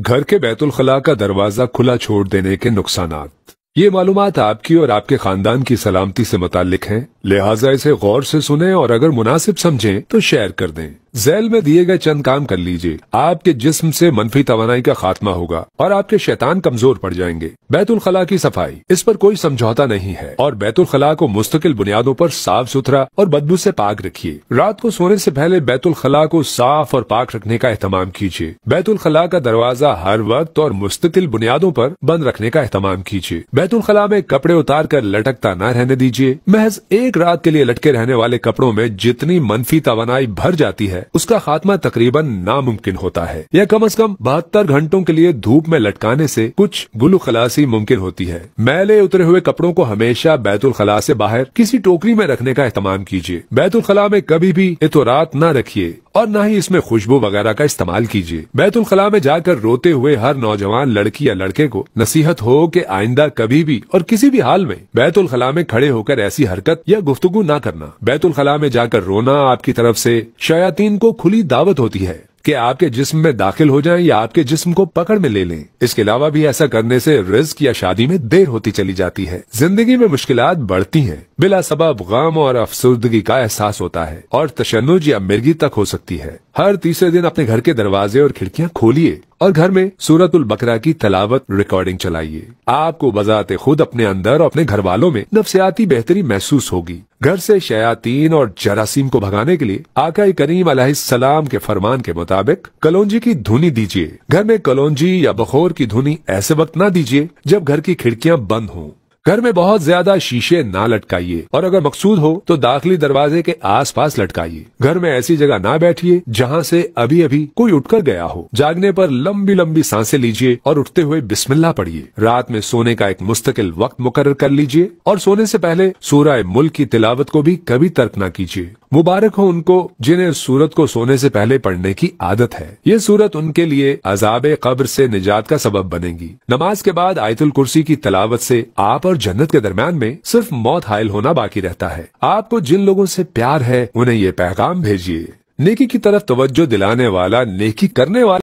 घर के बैतुलखला का दरवाजा खुला छोड़ देने के नुकसान ये मालूम आपकी और आपके खानदान की सलामती से मुतालिक हैं लिहाजा इसे गौर से सुने और अगर मुनासिब समझें तो शेयर कर दें जेल में दिए गए चंद काम कर लीजिए आपके जिस्म से मनफी तो का खात्मा होगा और आपके शैतान कमजोर पड़ जाएंगे बैतुल खला की सफाई इस पर कोई समझौता नहीं है और बैतुल खला को मुस्तकिल बुनियादों पर साफ सुथरा और बदबू से पाक रखिए रात को सोने से पहले बैतुल खला को साफ और पाक रखने का एहतमाम कीजिए बैतुल खला का दरवाजा हर वक्त और मुस्तकिल बुनियादों आरोप बंद रखने का एहतमाम कीजिए बैतुल खला में कपड़े उतार कर लटकता न रहने दीजिए महज एक रात के लिए लटके रहने वाले कपड़ों में जितनी मनफी तो भर जाती है है उसका खात्मा तकरीबन नामुमकिन होता है या कम अज कम बहत्तर घंटों के लिए धूप में लटकाने से कुछ गुल खलासी मुमकिन होती है मैले उतरे हुए कपड़ों को हमेशा बैतुल खला ऐसी बाहर किसी टोकरी में रखने का एहतमाम कीजिए बैतुल खला में कभी भी इतरात न रखिए और ना ही इसमें खुशबू वगैरह का इस्तेमाल कीजिए बैतुलखला में जाकर रोते हुए हर नौजवान लड़की या लड़के को नसीहत हो कि आइंदा कभी भी और किसी भी हाल में बैतुलखला में खड़े होकर ऐसी हरकत या गुफ्तगु ना करना बैतुलखला में जाकर रोना आपकी तरफ से शयातीन को खुली दावत होती है कि आपके जिस्म में दाखिल हो जाएं या आपके जिस्म को पकड़ में ले लें इसके अलावा भी ऐसा करने से रिस्क या शादी में देर होती चली जाती है जिंदगी में मुश्किल बढ़ती हैं बिला सबब गम और अफसरदगी का एहसास होता है और तशनुज या मिर्गी तक हो सकती है हर तीसरे दिन अपने घर के दरवाजे और खिड़कियाँ खोलिए और घर में सूरतुल बकरा की तलावत रिकॉर्डिंग चलाइए आपको बजाते खुद अपने अंदर और अपने घर वालों में नफसियाती बेहतरी महसूस होगी घर से शयातीन और जरासीम को भगाने के लिए आका करीम सलाम के फरमान के मुताबिक कलौजी की धुनी दीजिए घर में कलौजी या बखोर की धुनी ऐसे वक्त ना दीजिए जब घर की खिड़कियाँ बंद हों घर में बहुत ज्यादा शीशे ना लटकाइए और अगर मकसूद हो तो दाखिली दरवाजे के आसपास लटकाइए घर में ऐसी जगह ना बैठिए जहाँ से अभी अभी कोई उठकर गया हो जागने पर लंबी लंबी सांसें लीजिए और उठते हुए बिस्मिल्लाह पढ़िए रात में सोने का एक मुस्तकिल वक्त मुकर कर लीजिए और सोने से पहले सूरह मुल्क की तिलावत को भी कभी तर्क न कीजिए मुबारक हो उनको जिन्हें सूरत को सोने से पहले पढ़ने की आदत है ये सूरत उनके लिए अजाब कब्र से निजात का सबब बनेगी नमाज के बाद आयतुल कुर्सी की तलावत से आप और जन्नत के दरम्यान में सिर्फ मौत हायल होना बाकी रहता है आपको जिन लोगों से प्यार है उन्हें ये पैगाम भेजिए नेकी की तरफ तवज्जो दिलाने वाला नेकी करने वाला